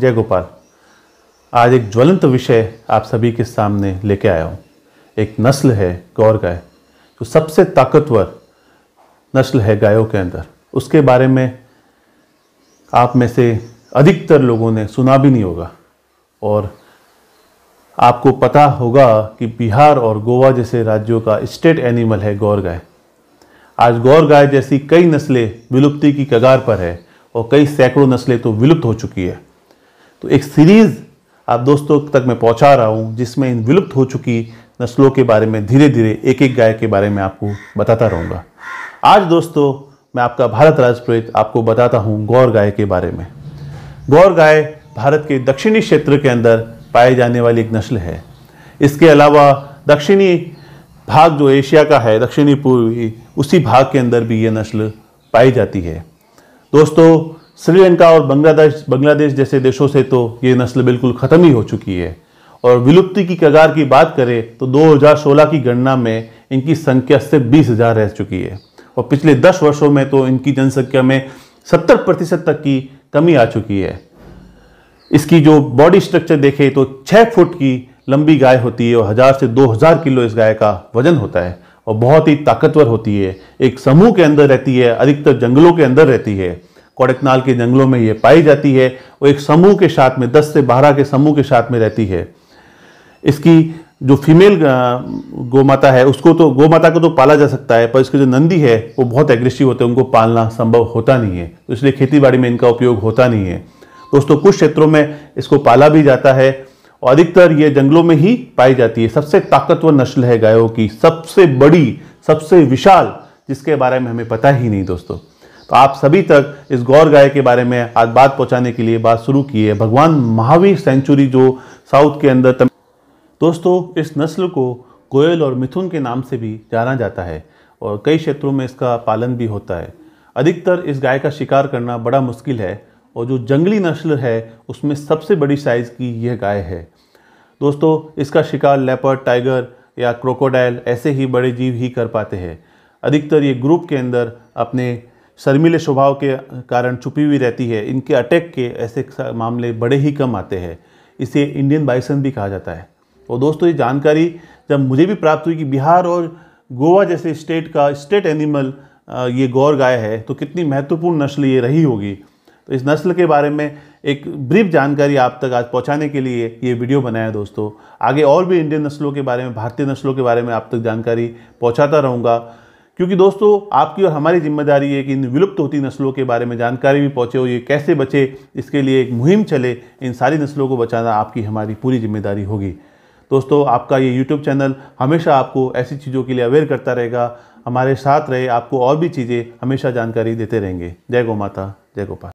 जय गोपाल आज एक ज्वलंत विषय आप सभी के सामने लेके आया हूँ एक नस्ल है गौर गाय जो सबसे ताकतवर नस्ल है गायों के अंदर उसके बारे में आप में से अधिकतर लोगों ने सुना भी नहीं होगा और आपको पता होगा कि बिहार और गोवा जैसे राज्यों का स्टेट एनिमल है गौर गाय आज गौर गाय जैसी कई नस्लें विलुप्ति की कगार पर है और कई सैकड़ों नस्लें तो विलुप्त हो चुकी है तो एक सीरीज़ आप दोस्तों तक मैं पहुंचा रहा हूं जिसमें इन विलुप्त हो चुकी नस्लों के बारे में धीरे धीरे एक एक गाय के बारे में आपको बताता रहूँगा आज दोस्तों मैं आपका भारत राजपुरोहित आपको बताता हूँ गौर गाय के बारे में गौर गाय भारत के दक्षिणी क्षेत्र के अंदर पाए जाने वाली एक नस्ल है इसके अलावा दक्षिणी भाग जो एशिया का है दक्षिणी पूर्वी उसी भाग के अंदर भी ये नस्ल पाई जाती है दोस्तों श्रीलंका और बांग्लादेश बांग्लादेश जैसे देशों से तो ये नस्ल बिल्कुल ख़त्म ही हो चुकी है और विलुप्ति की कगार की बात करें तो 2016 की गणना में इनकी संख्या सिर्फ बीस हज़ार रह चुकी है और पिछले 10 वर्षों में तो इनकी जनसंख्या में 70 प्रतिशत तक की कमी आ चुकी है इसकी जो बॉडी स्ट्रक्चर देखें तो 6 फुट की लंबी गाय होती है और हज़ार से हज़ार किलो इस गाय का वजन होता है और बहुत ही ताकतवर होती है एक समूह के अंदर रहती है अधिकतर जंगलों के अंदर रहती है कोडकनाल के जंगलों में ये पाई जाती है वो एक समूह के साथ में दस से बारह के समूह के साथ में रहती है इसकी जो फीमेल गोमाता है उसको तो गोमाता को तो पाला जा सकता है पर इसके जो नंदी है वो बहुत एग्रेसिव होते हैं उनको पालना संभव होता नहीं है तो इसलिए खेतीबाड़ी में इनका उपयोग होता नहीं है दोस्तों कुछ क्षेत्रों में इसको पाला भी जाता है और अधिकतर ये जंगलों में ही पाई जाती है सबसे ताकतवर नस्ल है गायों की सबसे बड़ी सबसे विशाल जिसके बारे में हमें पता ही नहीं दोस्तों तो आप सभी तक इस गौर गाय के बारे में आज बात पहुंचाने के लिए बात शुरू की है भगवान महावीर सेंचुरी जो साउथ के अंदर तम... दोस्तों इस नस्ल को कोयल और मिथुन के नाम से भी जाना जाता है और कई क्षेत्रों में इसका पालन भी होता है अधिकतर इस गाय का शिकार करना बड़ा मुश्किल है और जो जंगली नस्ल है उसमें सबसे बड़ी साइज़ की यह गाय है दोस्तों इसका शिकार लेपर्ड टाइगर या क्रोकोडाइल ऐसे ही बड़े जीव ही कर पाते हैं अधिकतर ये ग्रुप के अंदर अपने शर्मिले स्वभाव के कारण छुपी हुई रहती है इनके अटैक के ऐसे मामले बड़े ही कम आते हैं इसे इंडियन बाइसन भी कहा जाता है और दोस्तों ये जानकारी जब मुझे भी प्राप्त हुई कि बिहार और गोवा जैसे स्टेट का स्टेट एनिमल ये गौर गाय है तो कितनी महत्वपूर्ण नस्ल ये रही होगी तो इस नस्ल के बारे में एक ब्रीफ जानकारी आप तक आज पहुंचाने के लिए ये वीडियो बनाया दोस्तों आगे और भी इंडियन नस्लों के बारे में भारतीय नस्लों के बारे में आप तक जानकारी पहुंचाता रहूँगा क्योंकि दोस्तों आपकी और हमारी जिम्मेदारी है कि इन विलुप्त होती नस्लों के बारे में जानकारी भी पहुँचे और ये कैसे बचे इसके लिए एक मुहिम चले इन सारी नस्लों को बचाना आपकी हमारी पूरी जिम्मेदारी होगी दोस्तों आपका ये यूट्यूब चैनल हमेशा आपको ऐसी चीज़ों के लिए अवेयर करता रहेगा हमारे साथ रहे आपको और भी चीज़ें हमेशा जानकारी देते रहेंगे जय गौ माता जय गोपाल